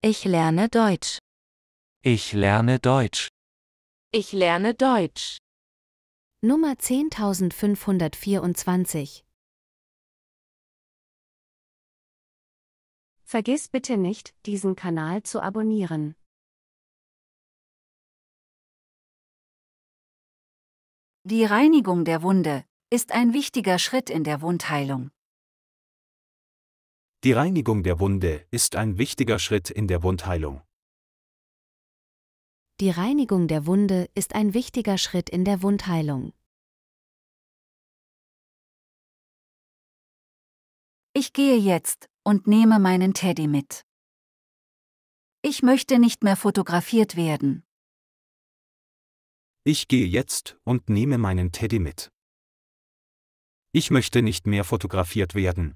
Ich lerne Deutsch. Ich lerne Deutsch. Ich lerne Deutsch. Nummer 10524. Vergiss bitte nicht, diesen Kanal zu abonnieren. Die Reinigung der Wunde ist ein wichtiger Schritt in der Wundheilung. Die Reinigung der Wunde ist ein wichtiger Schritt in der Wundheilung. Die Reinigung der Wunde ist ein wichtiger Schritt in der Wundheilung. Ich gehe jetzt und nehme meinen Teddy mit. Ich möchte nicht mehr fotografiert werden. Ich gehe jetzt und nehme meinen Teddy mit. Ich möchte nicht mehr fotografiert werden.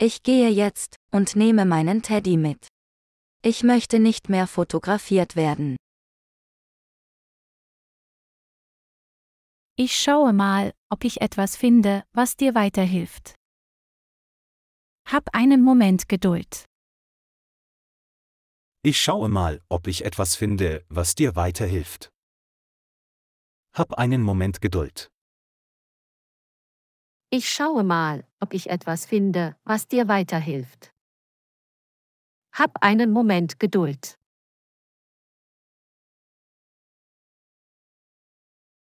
Ich gehe jetzt und nehme meinen Teddy mit. Ich möchte nicht mehr fotografiert werden. Ich schaue mal, ob ich etwas finde, was dir weiterhilft. Hab einen Moment Geduld. Ich schaue mal, ob ich etwas finde, was dir weiterhilft. Hab einen Moment Geduld. Ich schaue mal, ob ich etwas finde, was dir weiterhilft. Hab einen Moment Geduld.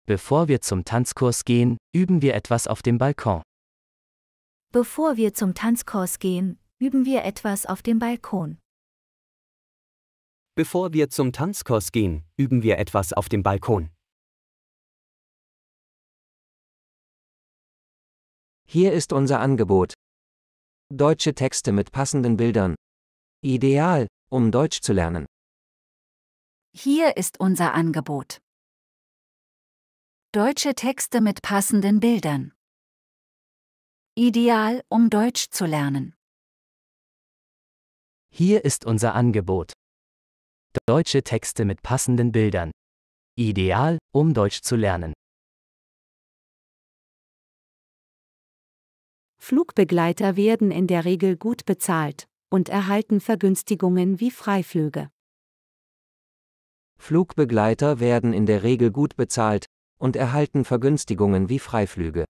Bevor wir zum Tanzkurs gehen, üben wir etwas auf dem Balkon. Bevor wir zum Tanzkurs gehen, üben wir etwas auf dem Balkon. Bevor wir zum Tanzkurs gehen, üben wir etwas auf dem Balkon. Hier ist unser Angebot. Deutsche Texte mit passenden Bildern. Ideal, um Deutsch zu lernen. Hier ist unser Angebot. Deutsche Texte mit passenden Bildern. Ideal, um Deutsch zu lernen. Hier ist unser Angebot. Deutsche Texte mit passenden Bildern. Ideal, um Deutsch zu lernen. Flugbegleiter werden in der Regel gut bezahlt und erhalten Vergünstigungen wie Freiflüge. Flugbegleiter werden in der Regel gut bezahlt und erhalten Vergünstigungen wie Freiflüge.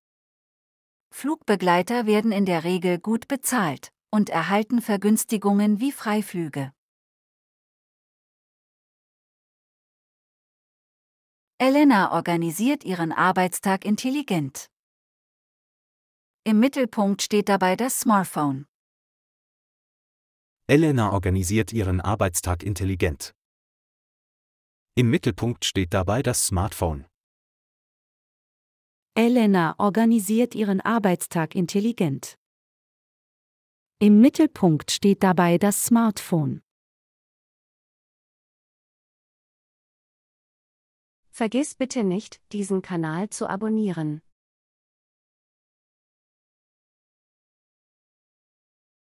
Flugbegleiter werden in der Regel gut bezahlt und erhalten Vergünstigungen wie Freiflüge. Elena organisiert ihren Arbeitstag intelligent. Im Mittelpunkt steht dabei das Smartphone. Elena organisiert ihren Arbeitstag intelligent. Im Mittelpunkt steht dabei das Smartphone. Elena organisiert ihren Arbeitstag intelligent. Im Mittelpunkt steht dabei das Smartphone. Vergiss bitte nicht, diesen Kanal zu abonnieren.